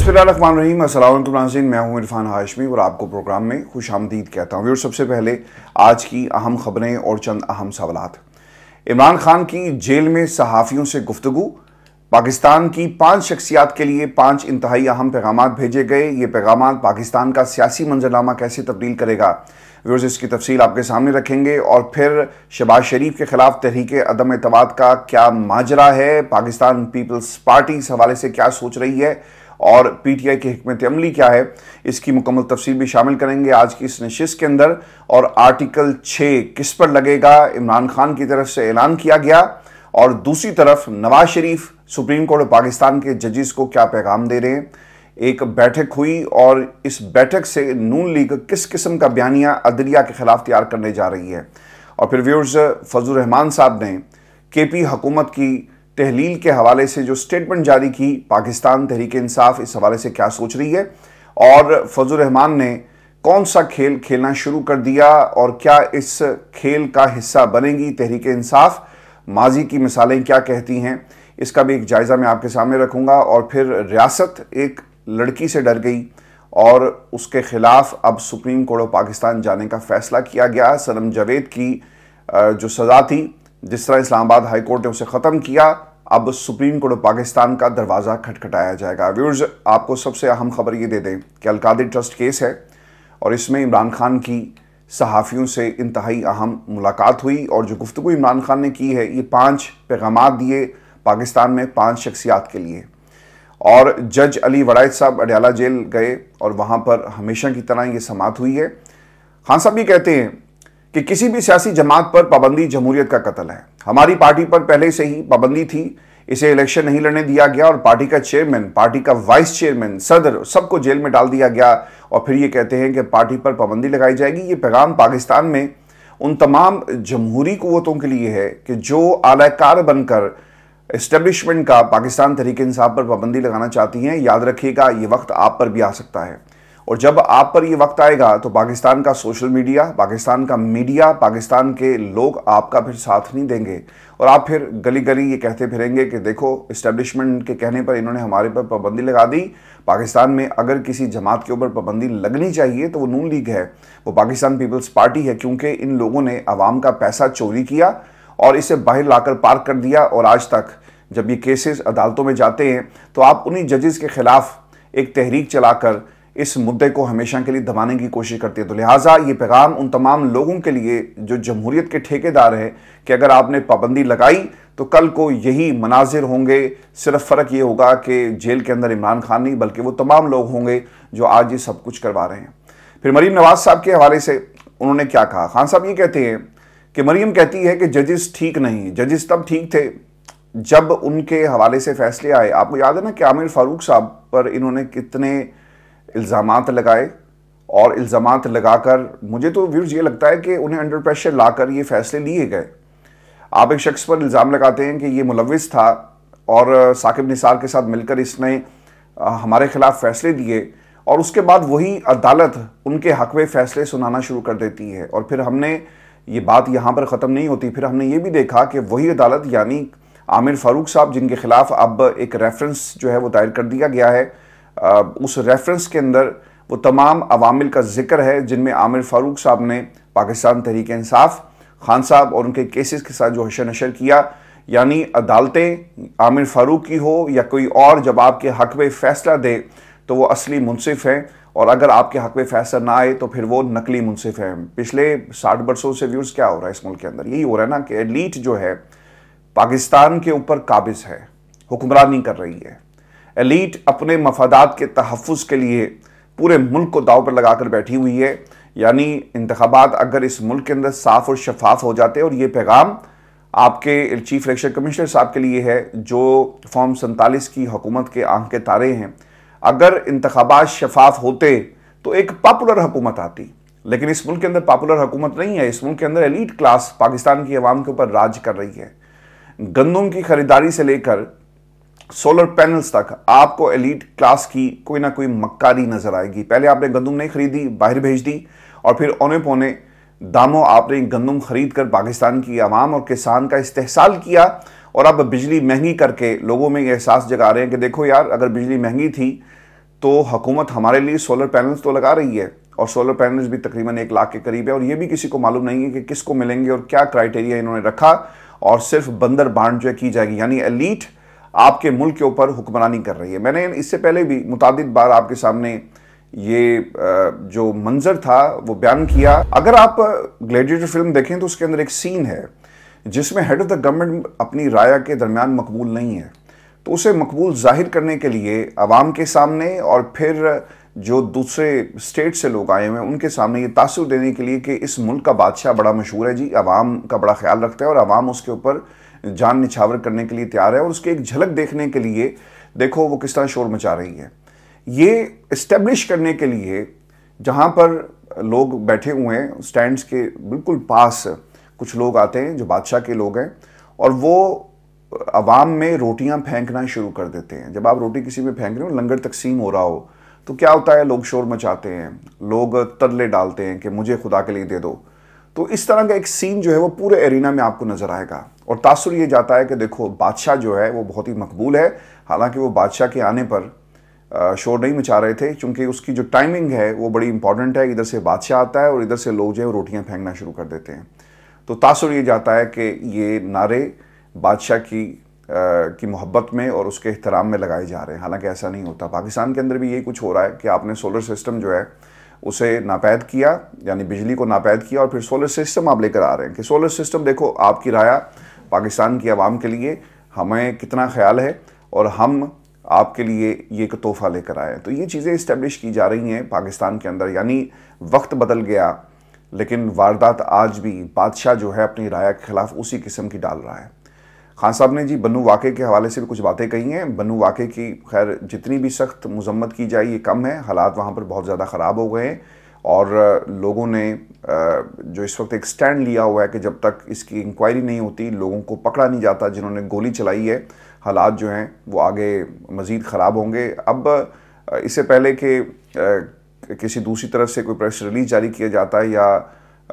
बिस्मिल्लाम नाजीन मैं हूँ इरफान हाशमी और आपको प्रोग्राम में खुश आमदीद कहता हूँ और सबसे पहले आज की अहम खबरें और चंद अहम सवाल इमरान खान की जेल में सहाफ़ियों से गुफ्तु पाकिस्तान की पाँच शख्सियात के लिए पाँच इंतहाई अहम पैगाम भेजे गए ये पैगाम पाकिस्तान का सियासी मंजरनामा कैसे तब्दील करेगा व्यवर्स इसकी तफसील आपके सामने रखेंगे और फिर शबाज शरीफ के ख़िलाफ़ तहरीक अदम अतवाद का क्या माजरा है पाकिस्तान पीपल्स पार्टी इस हवाले से क्या सोच रही है और पीटीआई की हमत अमली क्या है इसकी मुकम्मल तफसील भी शामिल करेंगे आज की इस नशस्त के अंदर और आर्टिकल छः किस पर लगेगा इमरान खान की तरफ से ऐलान किया गया और दूसरी तरफ Nawaz Sharif Supreme Court of Pakistan के जजेस को क्या पैगाम दे रहे हैं एक बैठक हुई और इस बैठक से नून लीग किस किस्म का बयानिया अदलिया के ख़िलाफ़ तैयार करने जा रही है और फिर व्यूर्स फजल रहमान साहब ने के पी हुकूमत की तहलील के हवाले से जो स्टेटमेंट जारी की पाकिस्तान तहरीक इंसाफ इस हवाले से क्या सोच रही है और फजल रहमान ने कौन सा खेल खेलना शुरू कर दिया और क्या इस खेल का हिस्सा बनेगी तहरीक इंसाफ माजी की मिसालें क्या कहती हैं इसका भी एक जायज़ा मैं आपके सामने रखूंगा और फिर रियासत एक लड़की से डर गई और उसके ख़िलाफ़ अब सुप्रीम कोर्ट ऑफ पाकिस्तान जाने का फ़ैसला किया गया सनम जावेद की जो सज़ा थी जिस तरह इस्लामाबाद हाई कोर्ट ने उसे ख़त्म किया अब सुप्रीम कोर्ट ऑफ पाकिस्तान का दरवाज़ा खटखटाया जाएगा व्यूर्स आपको सबसे अहम खबर ये दे दें कि अलकादी ट्रस्ट केस है और इसमें इमरान खान की सहाफ़ियों से इंतहाई अहम मुलाकात हुई और जो गुफ्तु इमरान खान ने की है ये पाँच पैगाम दिए पाकिस्तान में पाँच शख्सियात के लिए और जज अली वड़ायत साहब अडयाला जेल गए और वहाँ पर हमेशा की तरह ये समात हुई है खान साहब ये कहते हैं कि किसी भी सियासी जमात पर पाबंदी जमहूरियत का कत्ल है हमारी पार्टी पर पहले से ही पाबंदी थी इसे इलेक्शन नहीं लड़ने दिया गया और पार्टी का चेयरमैन पार्टी का वाइस चेयरमैन सदर सबको जेल में डाल दिया गया और फिर ये कहते हैं कि पार्टी पर पाबंदी लगाई जाएगी ये पैगाम पाकिस्तान में उन तमाम जमहूरी क़वतों के लिए है कि जो आलाकार बनकर इस्टेब्लिशमेंट का पाकिस्तान तरीके इंसाफ पर पाबंदी लगाना चाहती हैं याद रखिएगा ये वक्त आप पर भी आ सकता है और जब आप पर ये वक्त आएगा तो पाकिस्तान का सोशल मीडिया पाकिस्तान का मीडिया पाकिस्तान के लोग आपका फिर साथ नहीं देंगे और आप फिर गली गली ये कहते फिरेंगे कि देखो इस्टेब्लिशमेंट के कहने पर इन्होंने हमारे पर पाबंदी लगा दी पाकिस्तान में अगर किसी जमात के ऊपर पाबंदी लगनी चाहिए तो वो नून लीग है वो पाकिस्तान पीपल्स पार्टी है क्योंकि इन लोगों ने आवाम का पैसा चोरी किया और इसे बाहर लाकर पार्क कर दिया और आज तक जब ये केसेस अदालतों में जाते हैं तो आप उन्हीं जजेस के ख़िलाफ़ एक तहरीक चलाकर इस मुद्दे को हमेशा के लिए दबाने की कोशिश करती है तो लिहाजा ये पैगाम उन तमाम लोगों के लिए जो जमहूरीत के ठेकेदार हैं कि अगर आपने पाबंदी लगाई तो कल को यही मनाजिर होंगे सिर्फ फ़र्क ये होगा कि जेल के अंदर इमरान खान नहीं बल्कि वो तमाम लोग होंगे जो आज ये सब कुछ करवा रहे हैं फिर मरीम नवाज साहब के हवाले से उन्होंने क्या कहा खान साहब ये कहते हैं कि मरीम कहती है कि जजेस ठीक नहीं जजेस तब ठीक थे जब उनके हवाले से फैसले आए आपको याद है ना कि आमिर फारूक साहब पर इन्होंने कितने इल्ज़ाम लगाए और इल्ज़ाम लगाकर मुझे तो व्यूज़ ये लगता है कि उन्हें अंडर प्रेशर लाकर ये फैसले लिए गए आप एक शख्स पर इल्ज़ाम लगाते हैं कि ये मुलविस था और साकिब निसार के साथ मिलकर इसने हमारे ख़िलाफ़ फैसले दिए और उसके बाद वही अदालत उनके हक में फ़ैसले सुनाना शुरू कर देती है और फिर हमने ये बात यहाँ पर ख़त्म नहीं होती फिर हमने ये भी देखा कि वही अदालत यानी आमिर फ़ारूक साहब जिनके ख़िलाफ़ अब एक रेफरेंस जो है वो दायर कर दिया गया है उस रेफरेंस के अंदर वो तमाम अवामिल का जिक्र है जिनमें आमिर फ़ारूक साहब ने पाकिस्तान तहरीक इंसाफ खान साहब और उनके केसेस के साथ जो हशर नशर किया यानी अदालतें आमिर फ़ारूक की हो या कोई और जब आपके हक में फ़ैसला दे तो वो असली मुनसिफ हैं और अगर आपके हक में फैसला ना आए तो फिर वो नकली मुनसिफ हैं पिछले साठ बरसों से व्यूज़ क्या हो रहा है इस मुल्क के अंदर यही हो रहा है ना कि एलीट जो है पाकिस्तान के ऊपर काबिज है हुक्मरानी कर रही है एलीट अपने मफादात के तहफ़ के लिए पूरे मुल्क को दाव पर लगा कर बैठी हुई है यानी इंतबात अगर इस मुल्क के अंदर साफ और शफाफ हो जाते और ये पैगाम आपके चीफ इलेक्शन कमिश्नर साहब के लिए है जो फॉर्म सैंतालीस की हुकूमत के आंख के तारे हैं अगर इंतबात शफाफ होते तो एक पॉपुलर हुकूमत आती लेकिन इस मुल्क के अंदर पॉपुलर हुकूमत नहीं है इस मुल्क के अंदर एलीट क्लास पाकिस्तान की आवाम के ऊपर राज कर रही है गंदम की खरीदारी से लेकर सोलर पैनल्स तक आपको एलिट क्लास की कोई ना कोई मक्कारी नजर आएगी पहले आपने गंदम नहीं खरीदी बाहर भेज दी और फिर औने पौने दामों आपने गंदम खरीद कर पाकिस्तान की आवाम और किसान का इस्तेसाल किया और अब बिजली महंगी करके लोगों में यह एहसास जगा रहे हैं कि देखो यार अगर बिजली महंगी थी तो हुकूमत हमारे लिए सोलर पैनल्स तो लगा रही है और सोलर पैनल्स भी तकरीबन एक लाख के करीब है और ये भी किसी को मालूम नहीं है कि किसको मिलेंगे और क्या क्राइटेरिया इन्होंने रखा और सिर्फ बंदर बांट जो की जाएगी यानी एलिट आपके मुल्क के ऊपर हुक्मरानी कर रही है मैंने इससे पहले भी मुतद बार आपके सामने ये जो मंजर था वो बयान किया अगर आप ग्लेडिएटर फिल्म देखें तो उसके अंदर एक सीन है जिसमें हेड ऑफ द गवर्नमेंट अपनी राय के दरमियान मकबूल नहीं है तो उसे मकबूल जाहिर करने के लिए आवाम के सामने और फिर जो दूसरे स्टेट से लोग आए हुए हैं उनके सामने ये तासर देने के लिए कि इस मुल्क का बादशाह बड़ा मशहूर है जी आवाम का बड़ा ख्याल रखता है और आवाम उसके ऊपर जान निछावर करने के लिए तैयार है और उसकी एक झलक देखने के लिए देखो वो किस तरह शोर मचा रही है ये इस्टेब्लिश करने के लिए जहाँ पर लोग बैठे हुए हैं स्टैंड्स के बिल्कुल पास कुछ लोग आते हैं जो बादशाह के लोग हैं और वो आवाम में रोटियां फेंकना शुरू कर देते हैं जब आप रोटी किसी में फेंक रहे हो लंगर तकसीम हो रहा हो तो क्या होता है लोग शोर मचाते हैं लोग तरले डालते हैं कि मुझे खुदा के लिए दे दो तो इस तरह का एक सीन जो है वो पूरे एरिना में आपको नज़र आएगा और तासुर ये जाता है कि देखो बादशाह जो है वो बहुत ही मकबूल है हालांकि वो बादशाह के आने पर शोर नहीं मचा रहे थे क्योंकि उसकी जो टाइमिंग है वो बड़ी इंपॉर्टेंट है इधर से बादशाह आता है और इधर से लोग जो है रोटियाँ फेंकना शुरू कर देते हैं तो तासुर ये जाता है कि ये नारे बादशाह की आ, की मोहब्बत में और उसके अहतराम में लगाए जा रहे हैं हालांकि ऐसा नहीं होता पाकिस्तान के अंदर भी यही कुछ हो रहा है कि आपने सोलर सिस्टम जो है उसे नापैद किया यानी बिजली को नापैद किया और फिर सोलर सिस्टम आप लेकर आ रहे हैं कि सोलर सिस्टम देखो आपकी राय पाकिस्तान की आवाम के लिए हमें कितना ख्याल है और हम आपके लिए ये एक तोहफ़ा लेकर आए तो ये चीज़ें इस्टेब्लिश की जा रही हैं पाकिस्तान के अंदर यानी वक्त बदल गया लेकिन वारदात आज भी बादशाह जो है अपनी राय के खिलाफ उसी किस्म की डाल रहा है खान साहब ने जी बनु वाक़े के हवाले से भी कुछ बातें कही हैं बनु वाक़े की खैर जितनी भी सख्त मजम्मत की जाए ये कम है हालात वहाँ पर बहुत ज़्यादा ख़राब हो गए हैं और लोगों ने जो इस वक्त एक स्टैंड लिया हुआ है कि जब तक इसकी इंक्वायरी नहीं होती लोगों को पकड़ा नहीं जाता जिन्होंने गोली चलाई है हालात जो हैं वो आगे मज़ीद ख़राब होंगे अब इससे पहले कि किसी दूसरी तरफ से कोई प्रेस रिलीज जारी किया जाता है या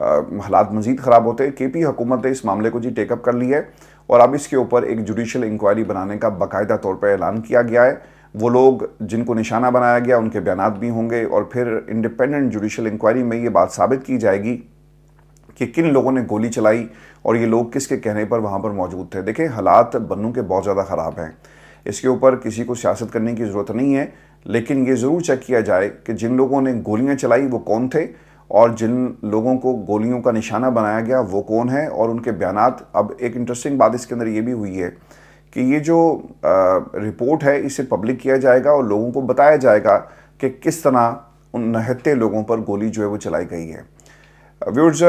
हालात मज़ीद ख़राब होते के पी हुकूमत ने इस मामले को जी टेकअप कर लिया है और अब इसके ऊपर एक जुडिशल इंक्वायरी बनाने का बाकायदा तौर पर ऐलान किया गया है वो लोग जिनको निशाना बनाया गया उनके बयान भी होंगे और फिर इंडिपेंडेंट जुडिशल इंक्वायरी में ये बात साबित की जाएगी कि किन लोगों ने गोली चलाई और ये लोग किसके कहने पर वहाँ पर मौजूद थे देखें हालात बन्नू के बहुत ज़्यादा ख़राब हैं इसके ऊपर किसी को सियासत करने की ज़रूरत नहीं है लेकिन ये ज़रूर चेक किया जाए कि जिन लोगों ने गोलियाँ चलाई वो कौन थे और जिन लोगों को गोलियों का निशाना बनाया गया वो कौन है और उनके बयान अब एक इंटरेस्टिंग बात इसके अंदर ये भी हुई है कि ये जो आ, रिपोर्ट है इसे पब्लिक किया जाएगा और लोगों को बताया जाएगा कि किस तरह उन नहत्ते लोगों पर गोली जो है वो चलाई गई है व्यूर्स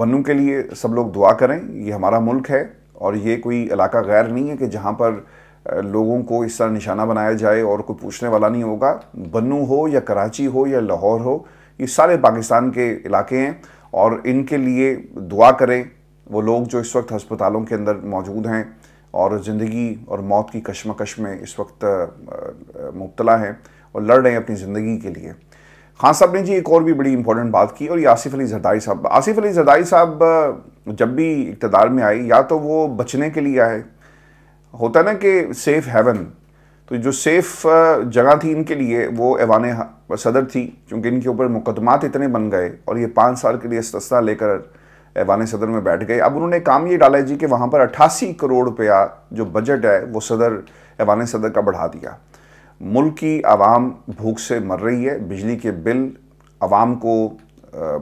बनू के लिए सब लोग दुआ करें ये हमारा मुल्क है और ये कोई इलाका गैर नहीं है कि जहाँ पर लोगों को इस तरह निशाना बनाया जाए और कोई पूछने वाला नहीं होगा बनू हो या कराची हो या लाहौर हो ये सारे पाकिस्तान के इलाके हैं और इनके लिए दुआ करें वो लोग जो इस वक्त हस्पतालों के अंदर मौजूद हैं और ज़िंदगी और मौत की कश्मकश में इस वक्त मुबतला हैं और लड़ रहे हैं अपनी ज़िंदगी के लिए खान साहब ने जी एक और भी बड़ी इंपॉर्टेंट बात की और ये आसिफ अली जरदारी साहब आसिफ अली जरदारी साहब जब भी इकतदार में आए या तो वो बचने के लिए आए होता ना कि सेफ़ हेवन तो जो सेफ़ जगह थी इनके लिए वो ऐवान सदर थी क्योंकि इनके ऊपर मुकदमात इतने बन गए और ये पाँच साल के लिए सस्ता लेकर ऐवान सदर में बैठ गए अब उन्होंने काम ये डाला है जी कि वहाँ पर अट्ठासी करोड़ रुपया जो बजट है वो सदर ऐवान सदर का बढ़ा दिया मुल्क की आवाम भूख से मर रही है बिजली के बिल आवाम को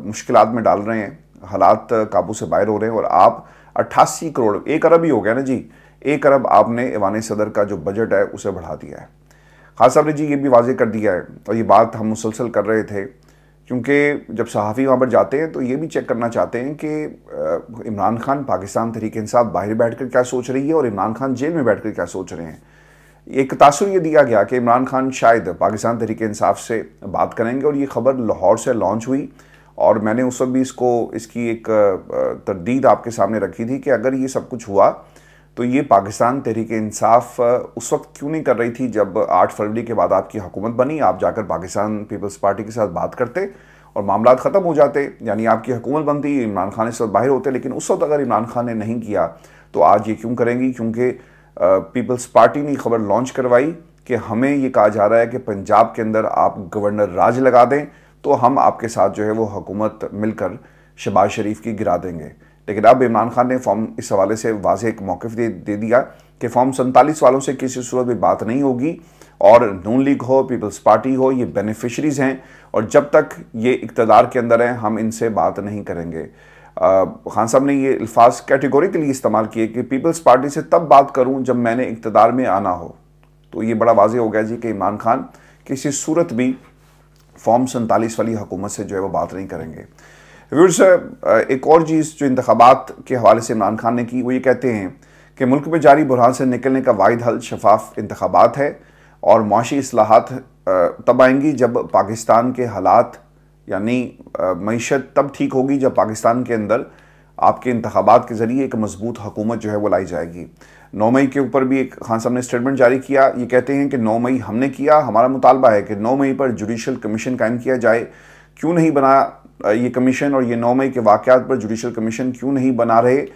मुश्किल में डाल रहे हैं हालात काबू से बाहर हो रहे हैं और आप अट्ठासी करोड़ एक अरब ही हो गया ना जी एक अरब आपने ऐवान सदर का जो बजट है उसे बढ़ा दिया है खान साहब ने जी ये भी वाजे कर दिया है और ये बात हम मुसलसल कर रहे थे क्योंकि जब सहाफ़ी वहाँ पर जाते हैं तो ये भी चेक करना चाहते हैं कि इमरान खान पाकिस्तान तरीके इंसाफ बाहर बैठ कर क्या सोच रही है और इमरान खान जेल में बैठ कर क्या सोच रहे हैं एक तासर ये दिया गया कि इमरान खान शायद पाकिस्तान तरीके इंसाफ से बात करेंगे और ये खबर लाहौर से लॉन्च हुई और मैंने उस वक्त भी इसको इसकी एक तरदीद आपके सामने रखी थी कि अगर ये सब कुछ हुआ तो ये पाकिस्तान तहरीक इंसाफ उस वक्त क्यों नहीं कर रही थी जब 8 फरवरी के बाद आपकी हुकूमत बनी आप जाकर पाकिस्तान पीपल्स पार्टी के साथ बात करते और मामला ख़त्म हो जाते यानी आपकी हुकूमत बनती इमरान खान इस वक्त बाहर होते लेकिन उस वक्त अगर इमरान खान ने नहीं किया तो आज ये क्यों करेंगी क्योंकि पीपल्स पार्टी ने खबर लॉन्च करवाई कि हमें ये कहा जा रहा है कि पंजाब के अंदर आप गवर्नर राज लगा दें तो हम आपके साथ जो है वो हुकूमत मिलकर शबाज शरीफ की गिरा देंगे लेकिन अब इमरान खान ने फॉर्म इस हवाले से वाज एक मौक़ दे, दे दिया कि फॉर्म सैंतालीस वालों से किसी सूरत में बात नहीं होगी और नून लीग हो पीपल्स पार्टी हो ये बेनिफिशरीज़ हैं और जब तक ये इकतदार के अंदर हैं हम इनसे बात नहीं करेंगे आ, खान साहब ने ये अल्फाज लिए इस्तेमाल किए कि पीपल्स पार्टी से तब बात करूं जब मैंने इकतदार में आना हो तो ये बड़ा वाजह हो गया जी कि इमरान खान किसी सूरत भी फॉर्म सैंतालीस वाली हुकूमत से जो है वो बात नहीं करेंगे व्यूर्स uh, एक और चीज़ जो इंतबात के हवाले से इमरान खान ने की वो ये कहते हैं कि मुल्क में जारी बुरहान से निकलने का वाद हल शफाफ इंतबात है और माशी असलाहत uh, तब आएंगी जब पाकिस्तान के हालात यानी uh, मीशत तब ठीक होगी जब पाकिस्तान के अंदर आपके इंतबात के ज़रिए एक मजबूत हकूमत जो है वो लाई जाएगी नौ मई के ऊपर भी एक खान साहब ने स्टेटमेंट जारी किया ये कहते हैं कि नौ मई हमने किया हमारा मुतालबा है कि नौ मई पर जुडिशल कमीशन कायम किया जाए क्यों नहीं बनाया ये कमीशन और ये नौ मई के वाक़ात पर जुडिशल कमीशन क्यों नहीं बना रहे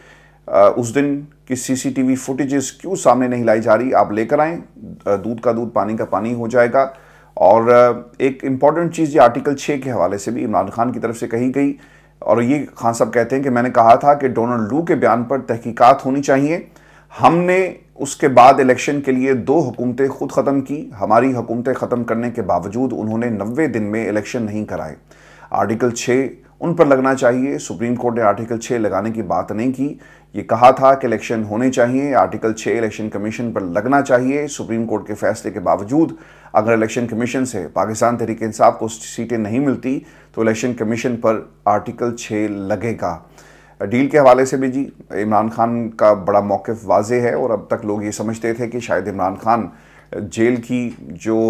उस दिन की सीसीटीवी फुटेजेस क्यों सामने नहीं लाई जा रही आप लेकर आएँ दूध का दूध पानी का पानी हो जाएगा और एक इम्पॉर्टेंट चीज़ ये आर्टिकल छः के हवाले से भी इमरान खान की तरफ से कही गई और ये खान साहब कहते हैं कि मैंने कहा था कि डोनाल्ड लू के बयान पर तहकीकात होनी चाहिए हमने उसके बाद इलेक्शन के लिए दो हुकूमतें खुद ख़त्म की हमारी हुकूमतें ख़त्म करने के बावजूद उन्होंने नबे दिन में इलेक्शन नहीं कराए आर्टिकल छः उन पर लगना चाहिए सुप्रीम कोर्ट ने आर्टिकल छः लगाने की बात नहीं की ये कहा था कि इलेक्शन होने चाहिए आर्टिकल छः इलेक्शन कमीशन पर लगना चाहिए सुप्रीम कोर्ट के फैसले के बावजूद अगर इलेक्शन कमीशन से पाकिस्तान तरीके इंसाफ को सीटें नहीं मिलती तो इलेक्शन कमीशन पर आर्टिकल छः लगेगा डील के हवाले से भी जी इमरान खान का बड़ा मौक़ वाज है और अब तक लोग ये समझते थे कि शायद इमरान खान जेल की जो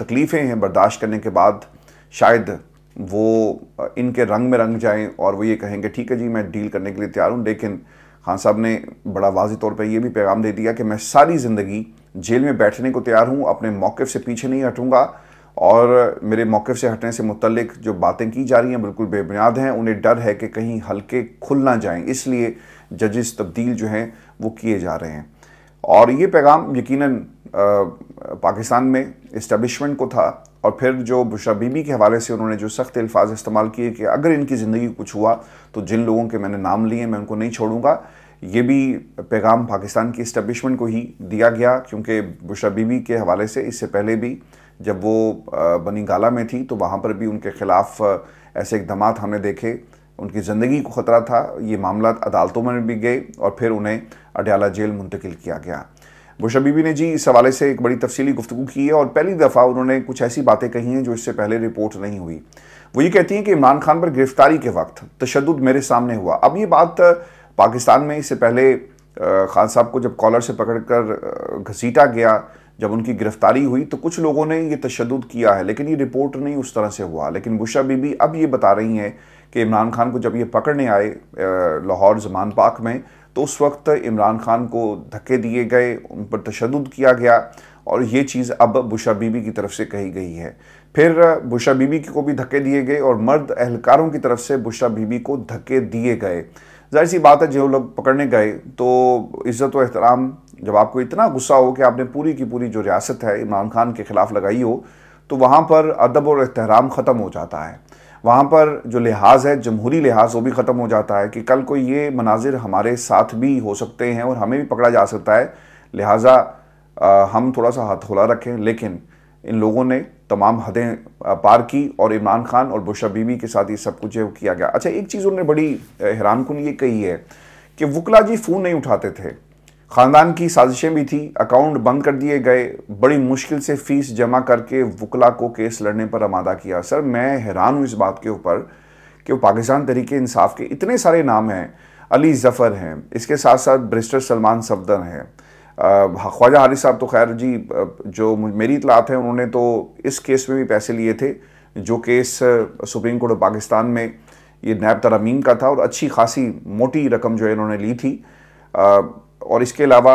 तकलीफ़ें हैं बर्दाश्त करने के बाद शायद वो इनके रंग में रंग जाएं और वो ये कहें कि ठीक है जी मैं डील करने के लिए तैयार हूँ लेकिन खान साहब ने बड़ा वाजी तौर पर यह भी पैगाम दे दिया कि मैं सारी ज़िंदगी जेल में बैठने को तैयार हूँ अपने मौक़ से पीछे नहीं हटूँगा और मेरे मौक़ से हटने से मुतलक जो बातें की जा रही हैं बिल्कुल बेबुनियाद हैं उन्हें डर है कि कहीं हल्के खुल ना जाएँ इसलिए जजस तब्दील जो हैं वो किए जा रहे हैं और ये पैगाम यकीनन पाकिस्तान में इस्टबलिशमेंट को था और फिर जो बुशरा बीबी के हवाले से उन्होंने जो सख्त अल्फाज इस्तेमाल किए कि अगर इनकी ज़िंदगी कुछ हुआ तो जिन लोगों के मैंने नाम लिए मैं उनको नहीं छोड़ूंगा ये भी पैगाम पाकिस्तान की इस्टबलिशमेंट को ही दिया गया क्योंकि बुशरा बीबी के हवाले से इससे पहले भी जब वो बनी गाला में थी तो वहाँ पर भी उनके ख़िलाफ़ ऐसे इकदाम हमने देखे उनकी ज़िंदगी को ख़तरा था ये मामला अदालतों में भी गए और फिर उन्हें अडयाला जेल मुंतकिल किया गया बुश बीबी ने जी इस हवाले से एक बड़ी तफसीली गुफ्तु की है और पहली दफ़ा उन्होंने कुछ ऐसी बातें कही हैं जो इससे पहले रिपोर्ट नहीं हुई वो ये कहती हैं कि इमरान खान पर गिरफ्तारी के वक्त तशद मेरे सामने हुआ अब ये बात पाकिस्तान में इससे पहले खान साहब को जब कॉलर से पकड़ कर घसीटा गया जब उनकी गिरफ्तारी हुई तो कुछ लोगों ने ये तशद किया है लेकिन ये रिपोर्ट नहीं उस तरह से हुआ लेकिन बुशा बीबी अब ये बता रही हैं कि इमरान खान को जब ये पकड़ने आए लाहौर जमान पाक में तो उस वक्त इमरान खान को धक्के दिए गए उन पर तशद किया गया और ये चीज़ अब बुशा बीबी की तरफ से कही गई है फिर बुशा बीबी को भी धक्के दिए गए और मर्द अहलकारों की तरफ से बुशा बीबी को धक्के दिए गए जाहिर सी बात है जो लोग पकड़ने गए तो इज़्ज़त एहतराम जब आपको इतना गुस्सा हो कि आपने पूरी की पूरी जो रियासत है इमरान खान के ख़िलाफ़ लगाई हो तो वहाँ पर अदब और एहतराम ख़त्म हो जाता है वहाँ पर जो लिहाज है जमहूरी लिहाज वो भी ख़त्म हो जाता है कि कल को ये मनाजिर हमारे साथ भी हो सकते हैं और हमें भी पकड़ा जा सकता है लिहाजा हम थोड़ा सा हथोला रखें लेकिन इन लोगों ने तमाम हदें पार की और इमरान खान और बुशा बीबी के साथ ये सब कुछ किया गया अच्छा एक चीज़ उन्होंने बड़ी हैरान कन ये कही है कि वकला जी फ़ोन नहीं उठाते थे ख़ानदान की साजिशें भी थी अकाउंट बंद कर दिए गए बड़ी मुश्किल से फ़ीस जमा करके वकला को केस लड़ने पर आमादा किया सर मैं हैरान हूँ इस बात के ऊपर कि वो पाकिस्तान तरीके इंसाफ के इतने सारे नाम हैं अली ज़फ़र हैं इसके साथ साथ ब्रिस्टर सलमान सफदर हैं ख्वाजा हारिस साहब तो खैर जी जो मेरी इतलात हैं उन्होंने तो इस केस में भी पैसे लिए थे जो case Supreme Court of Pakistan में ये नैब तरमीम का था और अच्छी खासी मोटी रकम जो है इन्होंने ली थी और इसके अलावा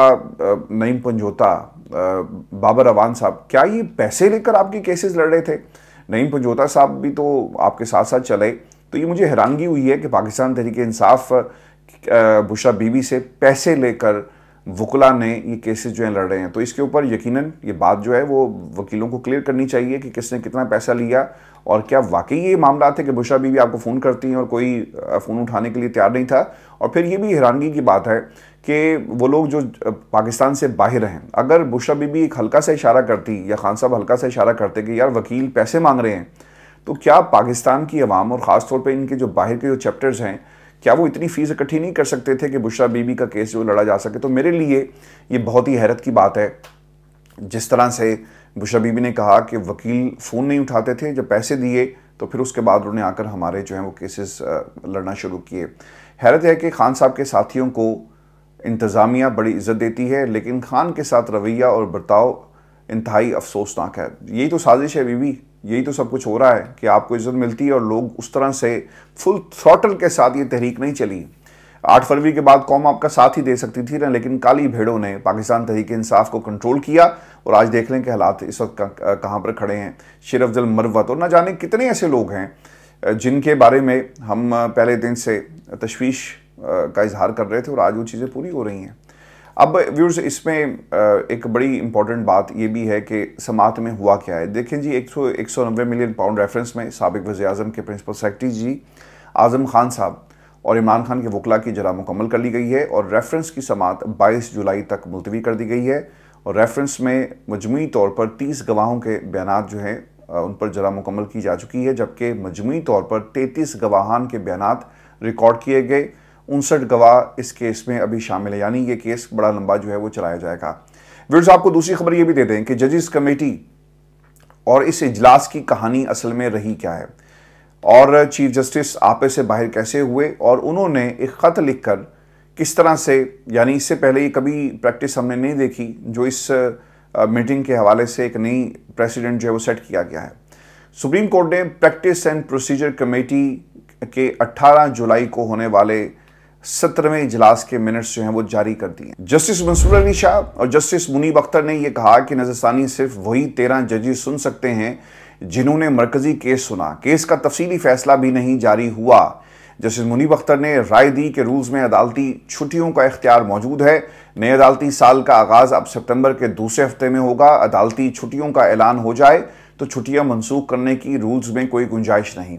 नईम पंजोता बाबर अवान साहब क्या ये पैसे लेकर आपके केसेस लड़ रहे थे नईम पंजोता साहब भी तो आपके साथ साथ चले तो ये मुझे हैरानगी हुई है कि पाकिस्तान तहरीक इंसाफ बुशा बीबी से पैसे लेकर वकला ने ये केसेस जो हैं लड़ रहे हैं तो इसके ऊपर यकीनन ये बात जो है वो वकीलों को क्लियर करनी चाहिए कि किसने कितना पैसा लिया और क्या वाकई ये मामला थे कि बुशरा बीवी आपको फ़ोन करती हैं और कोई फ़ोन उठाने के लिए तैयार नहीं था और फिर ये भी हैरानगी की बात है कि वो लोग जो पाकिस्तान से बाहर हैं अगर बुशरा बीबी एक हल्का सा इशारा करती या खान साहब हल्का सा इशारा करते कि यार वकील पैसे मांग रहे हैं तो क्या पाकिस्तान की आवाम और ख़ास तौर पर इनके जो बाहर के जो चैप्टर्स हैं क्या वो इतनी फ़ीस इकट्ठी नहीं कर सकते थे कि बुशरा बीबी का केस जो लड़ा जा सके तो मेरे लिए ये बहुत ही हैरत की बात है जिस तरह से बुशरा बीबी ने कहा कि वकील फ़ोन नहीं उठाते थे जब पैसे दिए तो फिर उसके बाद उन्होंने आकर हमारे जो हैं वो केसेस लड़ना शुरू किए हैरत है कि खान साहब के साथियों को इंतज़ामिया बड़ी इज्जत देती है लेकिन खान के साथ रवैया और बर्ताव इंतहाई अफसोसनाक है यही तो साजिश है बीबी यही तो सब कुछ हो रहा है कि आपको इज्जत मिलती है और लोग उस तरह से फुल थ्रॉटल के साथ ये तहरीक नहीं चली आठ फरवरी के बाद कौम आपका साथ ही दे सकती थी ना लेकिन काली भेड़ों ने पाकिस्तान तहरीक इंसाफ को कंट्रोल किया और आज देख लें कि हालात इस वक्त कहाँ पर खड़े हैं शेर अफजल मरवत और ना जाने कितने ऐसे लोग हैं जिनके बारे में हम पहले दिन से तशवीश का इजहार कर रहे थे और आज वो चीज़ें पूरी हो रही हैं अब व्यूर्स इसमें एक बड़ी इंपॉर्टेंट बात ये भी है कि समात में हुआ क्या है देखें जी एक सौ मिलियन पाउंड रेफरेंस में सबक वजे के प्रिंसिपल सेक्रेटरी जी आज़म खान साहब और इमरान खान के वकला की जरा मुकम्मल कर ली गई है और रेफरेंस की समात 22 जुलाई तक मुलतवी कर दी गई है और रेफरेंस में मजमू तौर पर 30 गवाहों के बयान जो हैं उन पर जरा मुकम्मल की जा चुकी है जबकि मजमू तौर पर 33 गवाहान के बयान रिकॉर्ड किए गए उनसठ गवाह इस केस में अभी शामिल है यानी ये केस बड़ा लंबा जो है वो चलाया जाएगा व्यूर्स आपको दूसरी खबर ये भी दे दें कि जजिस कमेटी और इस इजलास की कहानी असल में रही क्या है और चीफ जस्टिस आपे से बाहर कैसे हुए और उन्होंने एक ख़त लिखकर किस तरह से यानी इससे पहले ये कभी प्रैक्टिस हमने नहीं देखी जो इस मीटिंग के हवाले से एक नई प्रेसिडेंट जो है वो सेट किया गया है सुप्रीम कोर्ट ने प्रैक्टिस एंड प्रोसीजर कमेटी के 18 जुलाई को होने वाले सत्रहवें इजलास के मिनट्स जो हैं वो जारी कर दिए जस्टिस मंसूर अली शाह और जस्टिस मुनीब अख्तर ने यह कहा कि नजरसानी सिर्फ वही तेरह जजेस सुन सकते हैं जिन्होंने मरकज़ी केस सुना केस का तफसीली फैसला भी नहीं जारी हुआ जस्टिस मुनीब अख्तर ने राय दी कि रूल्स में अदालती छुट्टियों का इख्तियार मौजूद है नए अदालती साल का आगाज़ अब सितंबर के दूसरे हफ्ते में होगा अदालती छुट्टियों का ऐलान हो जाए तो छुट्टियां मनसूख करने की रूल्स में कोई गुंजाइश नहीं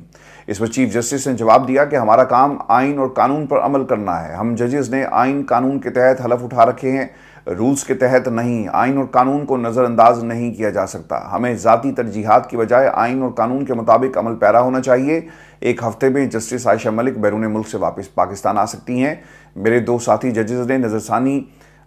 इस पर चीफ जस्टिस ने जवाब दिया कि हमारा काम आइन और कानून पर अमल करना है हम जजेस ने आइन कानून के तहत हलफ उठा रखे हैं रूल्स के तहत नहीं आइन और कानून को नज़रअंदाज नहीं किया जा सकता हमें ज़ाती तरजीहत की बजाय आइन और कानून के मुताबिक अमल पैरा होना चाहिए एक हफ्ते में जस्टिस आयशा मलिक बैरून मुल्क से वापस पाकिस्तान आ सकती हैं मेरे दो साथी जजेज ने नज़रसानी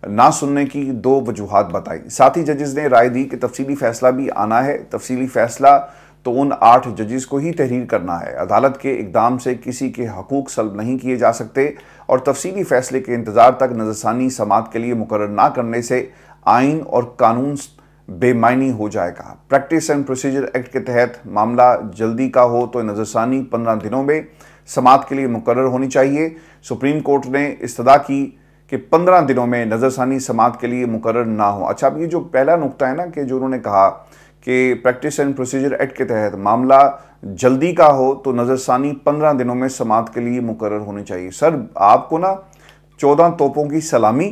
ना सुनने की दो वजूहत बताई साथी जजेज ने राय दी कि तफसली फ़ैसला भी आना है तफसीली फ़ैसला तो उन आठ जजेस को ही तहरीर करना है अदालत के इकदाम से किसी के हकूक सल्ब नहीं किए जा सकते और तफसीली फैसले के इंतज़ार तक नज़रसानी समात के लिए मुकर ना करने से आइन और कानून बेमायनी हो जाएगा प्रैक्टिस एंड प्रोसीजर एक्ट के तहत मामला जल्दी का हो तो नज़रसानी पंद्रह दिनों में समात के लिए मुकर होनी चाहिए सुप्रीम कोर्ट ने इस्तदा की कि पंद्रह दिनों में नज़रसानी समात के लिए मुकर ना हो अच्छा अब ये जो पहला नुकता है ना कि जो उन्होंने कहा कि प्रैक्टिस एंड प्रोसीजर एक्ट के तहत मामला जल्दी का हो तो नज़रसानी पंद्रह दिनों में समाप्त के लिए मुकर होनी चाहिए सर आपको ना चौदह तोपों की सलामी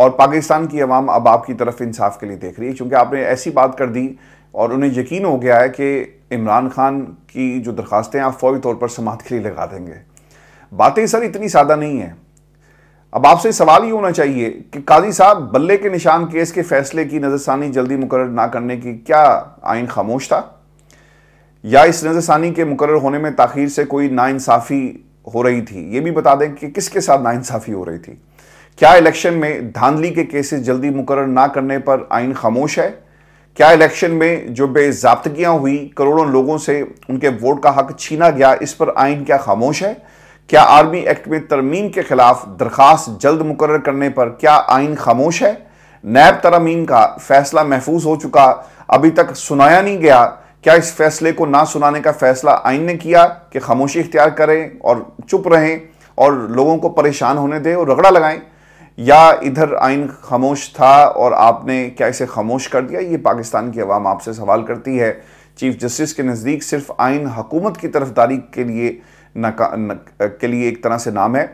और पाकिस्तान की आवाम अब आपकी तरफ इंसाफ के लिए देख रही है क्योंकि आपने ऐसी बात कर दी और उन्हें यकीन हो गया है कि इमरान खान की जो दरख्वास्तें आप फौरी तौर पर समात के लिए लगा देंगे बातें सर इतनी सादा नहीं है अब आपसे सवाल ये होना चाहिए कि काजी साहब बल्ले के निशान केस के फैसले की नज़रसानी जल्दी मुकर ना करने की क्या आइन खामोश था या इस नज़रसानी के मुकर होने में ताखिर से कोई नाइंसाफ़ी हो रही थी ये भी बता दें कि किसके साथ नाइंसाफ़ी हो रही थी क्या इलेक्शन में धांधली के केसेस जल्दी मुकर ना करने पर आइन खामोश है क्या इलेक्शन में जो बेजाबतगियाँ हुई करोड़ों लोगों से उनके वोट का हक छीना गया इस पर आइन क्या खामोश है क्या आर्मी एक्ट में तरमीम के खिलाफ दरखास्त जल्द मुकर करने पर क्या आइन खामोश है नैब तरमीम का फैसला महफूज हो चुका अभी तक सुनाया नहीं गया क्या इस फैसले को ना सुनाने का फैसला आइन ने किया कि खामोशी इख्तियार करें और चुप रहें और लोगों को परेशान होने दें और रगड़ा लगाएं या इधर आइन खामोश था और आपने क्या इसे खामोश कर दिया ये पाकिस्तान की आवाम आपसे सवाल करती है चीफ जस्टिस के नज़दीक सिर्फ आइन हकूमत की तरफदारी के लिए नका न, के लिए एक तरह से नाम है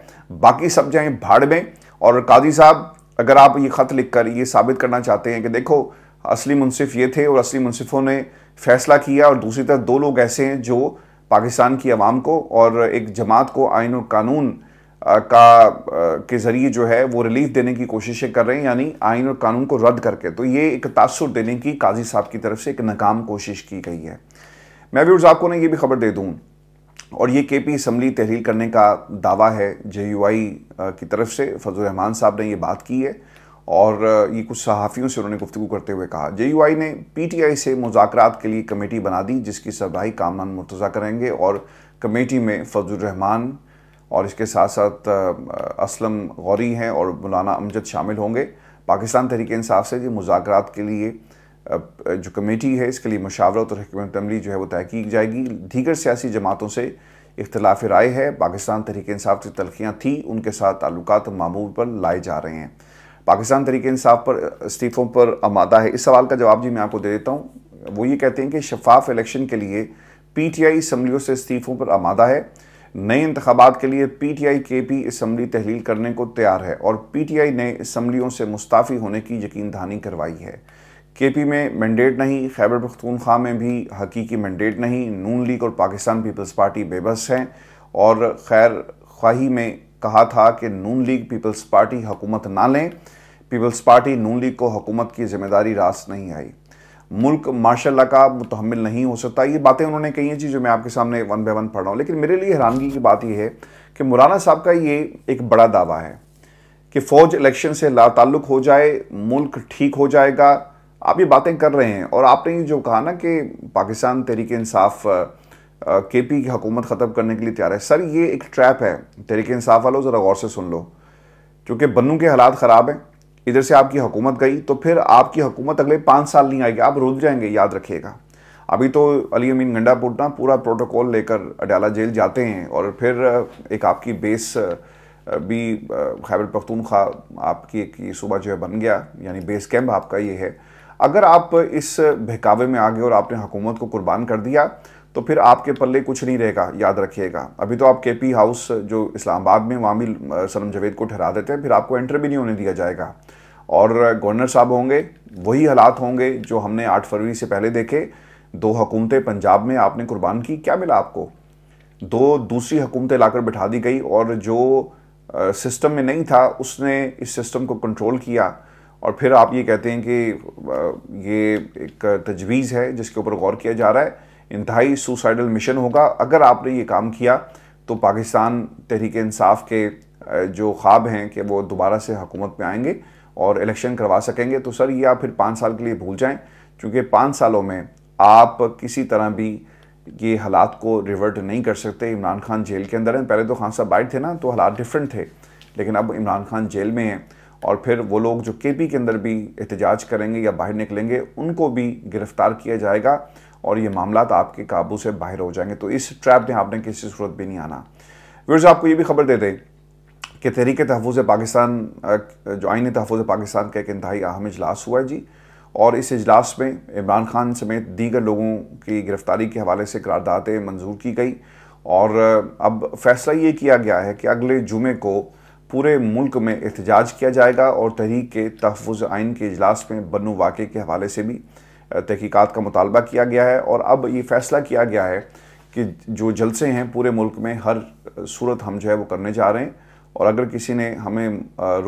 बाकी सब जाएँ भाड़ में और काजी साहब अगर आप ये ख़त लिख कर ये साबित करना चाहते हैं कि देखो असली मुनसिफ ये थे और असली मुनसिफों ने फैसला किया और दूसरी तरफ दो लोग ऐसे हैं जो पाकिस्तान की आवाम को और एक जमात को आइन और कानून का के ज़रिए जो है वो रिलीफ देने की कोशिशें कर रहे हैं यानी आइन और कानून को रद्द करके तो ये एक तासर देने की काजी साहब की तरफ से एक नाकाम कोशिश की गई है मैं भी आपको ना ये भी खबर दे दूँ और ये के पी असम्बली तहरील करने का दावा है जे यू आई की तरफ से फजल रहमान साहब ने ये बात की है और ये कुछ सहाफ़ियों से उन्होंने गुफ्तु करते हुए कहा जे यू आई ने पी टी आई से मुजाकर के लिए कमेटी बना दी जिसकी सरबराही कामरान मुर्तज़ा करेंगे और कमेटी में फजल रहमान और इसके साथ साथ असलम गौरी हैं और मौलाना अमजद शामिल होंगे पाकिस्तान तहरीक इंसाफ से ये मुजाकर के लिए जो कमेटी है इसके लिए मशावरत और हमत अमली जो है वो तय की जाएगी दीगर सियासी जमातों से इख्तलाफ राय है पाकिस्तान तरीके इंसाफ की तलखियाँ थी उनके साथ ताल्लुक मामूल पर लाए जा रहे हैं पाकिस्तान तहरीक इंसाफ पर इस्तीफ़ों पर आमादा है इस सवाल का जवाब जी मैं आपको दे देता हूँ वो ये कहते हैं कि शफाफ इलेक्शन के लिए पी टी आई इसम्बलियों से इस्तीफ़ों पर आमादा है नए इंतबात के लिए पी टी आई के पी इसम्बली तहलील करने को तैयार है और पी टी आई ने इसम्बलियों से मुस्ताफ़ी होने की यकीन दहानी करवाई है केपी में मैंडेट नहीं खैबर पख्तूनख्वा में भी हकीकी मैंडेट नहीं नून लीग और पाकिस्तान पीपल्स पार्टी बेबस हैं और खैर ख्वाही में कहा था कि नून लीग पीपल्स पार्टी हुकूमत ना लें पीपल्स पार्टी नून लीग को हुकूमत की जिम्मेदारी रास नहीं आई मुल्क माशा का मुतहमल नहीं हो सकता ये बातें उन्होंने कही हैं जी जो मैं आपके सामने वन बाय वन पढ़ रहा हूँ लेकिन मेरे लिए हैरानगी की बात यह है कि मुराना साहब का ये एक बड़ा दावा है कि फ़ौज इलेक्शन से लाताल्लुक हो जाए मुल्क ठीक हो जाएगा आप ये बातें कर रहे हैं और आपने ये जो कहा ना कि पाकिस्तान तहरीक इंसाफ के पी की हकूमत ख़त्म करने के लिए तैयार है सर ये एक ट्रैप है तहरीक इंसाफ वालों ज़रा गौर से सुन लो क्योंकि बन्नू के हालात ख़राब हैं इधर से आपकी हुकूमत गई तो फिर आपकी हुकूमत अगले पाँच साल नहीं आएगी आप रुल जाएंगे याद रखिएगा अभी तो अली अमीन गंडापुर ना पूरा प्रोटोकॉल लेकर अडयाला जेल जाते हैं और फिर एक आपकी बेस भी खैबर पख्तूनख्वा आपकी एक सुबह जो है बन गया यानी बेस कैंप आपका ये है अगर आप इस बहकावे में आ गए और आपने हुकूमत को कुर्बान कर दिया तो फिर आपके पल्ले कुछ नहीं रहेगा याद रखिएगा अभी तो आप के पी हाउस जो इस्लामाबाद में वहाँ भी सनम जवेद को ठहरा देते हैं फिर आपको एंटर भी नहीं होने दिया जाएगा और गवर्नर साहब होंगे वही हालात होंगे जो हमने आठ फरवरी से पहले देखे दो हुकूमतें पंजाब में आपने कुर्बान की क्या मिला आपको दो दूसरी हुकूमतें लाकर बिठा दी गई और जो सिस्टम में नहीं था उसने इस सिस्टम को कंट्रोल किया और फिर आप ये कहते हैं कि ये एक तजवीज़ है जिसके ऊपर गौर किया जा रहा है इंतहाई सुसाइडल मिशन होगा अगर आपने ये काम किया तो पाकिस्तान तहरीक इंसाफ के जो ख्वाब हैं कि वो दोबारा से हुकूमत में आएंगे और इलेक्शन करवा सकेंगे तो सर ये आप फिर पाँच साल के लिए भूल जाएं क्योंकि पाँच सालों में आप किसी तरह भी ये हालात को रिवर्ट नहीं कर सकते इमरान खान जेल के अंदर हैं पहले तो खान साहब बाइट थे ना तो हालात डिफरेंट थे लेकिन अब इमरान खान जेल में हैं और फिर वो लोग जो के के अंदर भी एहतजाज करेंगे या बाहर निकलेंगे उनको भी गिरफ्तार किया जाएगा और ये मामला तो आपके काबू से बाहर हो जाएंगे तो इस ट्रैप में आपने किसी सूरत भी नहीं आना व्यर्स आपको ये भी खबर दे दें कि तहरीक तहफ़ पाकिस्तान जो आइनी तहफ़ पाकिस्तान का एक इंतहाई अहम इजलास हुआ है जी और इस इजलास में इमरान खान समेत दीगर लोगों की गिरफ़्तारी के हवाले से करारदादें मंजूर की गई और अब फैसला ये किया गया है कि अगले जुमे को पूरे मुल्क में एहतजाज किया जाएगा और तहरीक के तहफ़ आइन के अजलास में बनु वाक़े के हवाले से भी तहकीक़ात का मुतालबा किया गया है और अब ये फ़ैसला किया गया है कि जो जलसे हैं पूरे मुल्क में हर सूरत हम जो है वो करने जा रहे हैं और अगर किसी ने हमें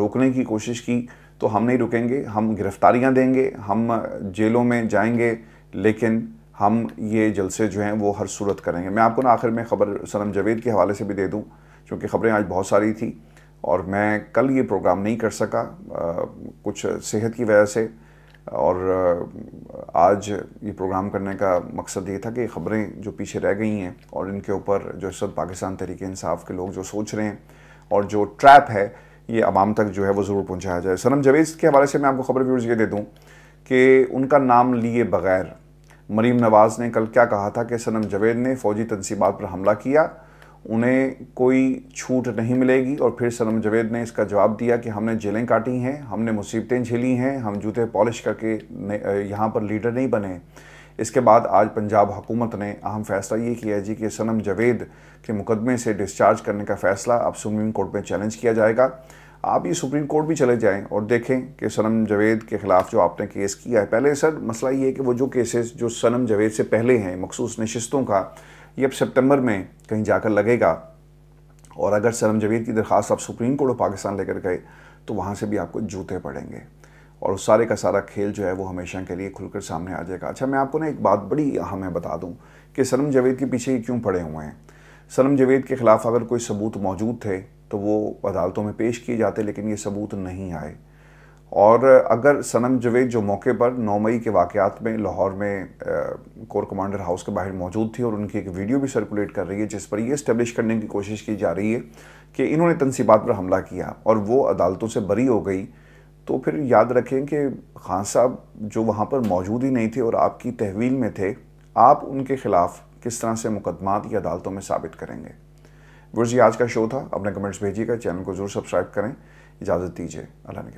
रोकने की कोशिश की तो हम नहीं रुकेंगे हम गिरफ़्तारियाँ देंगे हम जेलों में जाएंगे लेकिन हम ये जलसे जो हैं वो हर सूरत करेंगे मैं आपको ना आखिर में ख़बर सनम जवेद के हवाले से भी दे दूँ क्योंकि ख़बरें आज बहुत सारी थी और मैं कल ये प्रोग्राम नहीं कर सका कुछ सेहत की वजह से और आज ये प्रोग्राम करने का मकसद ये था कि ख़बरें जो पीछे रह गई हैं और इनके ऊपर जो इस वक्त पाकिस्तान तरीके इंसाफ के लोग जो सोच रहे हैं और जो ट्रैप है ये आवाम तक जो है वो ज़रूर पहुँचाया जाए सनम जवेद के हवाले से मैं आपको खबर व्यूर्स ये दे दूँ कि उनका नाम लिए बगैर मरीम नवाज़ ने कल क्या कहा था कि सनम जवेद ने फ़ौजी तनसीबात पर हमला किया उन्हें कोई छूट नहीं मिलेगी और फिर सनम जवेद ने इसका जवाब दिया कि हमने जेलें काटी हैं हमने मुसीबतें झेली हैं हम जूते पॉलिश करके यहाँ पर लीडर नहीं बने इसके बाद आज पंजाब हुकूमत ने अहम फैसला ये किया जी कि सनम जवेद के मुकदमे से डिस्चार्ज करने का फैसला अब सुप्रीम कोर्ट में चैलेंज किया जाएगा आप ये सुप्रीम कोर्ट भी चले जाएं और देखें कि सनम जवेद के ख़िलाफ़ जो आपने केस किया है पहले सर मसला ये है कि वो जो केसेस जो सनम जवेद से पहले हैं मखसूस नशस्तों का ये अब सितंबर में कहीं जाकर लगेगा और अगर सरम जवेद की दरख्वास्त आप सुप्रीम कोर्ट ऑफ पाकिस्तान लेकर गए तो वहाँ से भी आपको जूते पड़ेंगे और उस सारे का सारा खेल जो है वो हमेशा के लिए खुलकर सामने आ जाएगा अच्छा मैं आपको ना एक बात बड़ी अहम है बता दूँ कि सरम जवेद के पीछे ये क्यों पड़े हुए हैं सरम जवेद के ख़िलाफ़ अगर कोई सबूत मौजूद थे तो वो अदालतों में पेश किए जाते लेकिन ये सबूत नहीं आए और अगर सनम जवेद जो मौके पर 9 मई के वाक़ात में लाहौर में कोर कमांडर हाउस के बाहर मौजूद थी और उनकी एक वीडियो भी सर्कुलेट कर रही है जिस पर ये इस्टेब्लिश करने की कोशिश की जा रही है कि इन्होंने तनसीबात पर हमला किया और वो अदालतों से बरी हो गई तो फिर याद रखें कि खान साहब जो वहाँ पर मौजूद ही नहीं थे और आपकी तहवील में थे आप उनके ख़िलाफ़ किस तरह से मुकदमात या अदालतों में साबित करेंगे वर्जी आज का शो था अपने कमेंट्स भेजिएगा चैनल को ज़रूर सब्सक्राइब करें इजाज़त दीजिए अल्लाह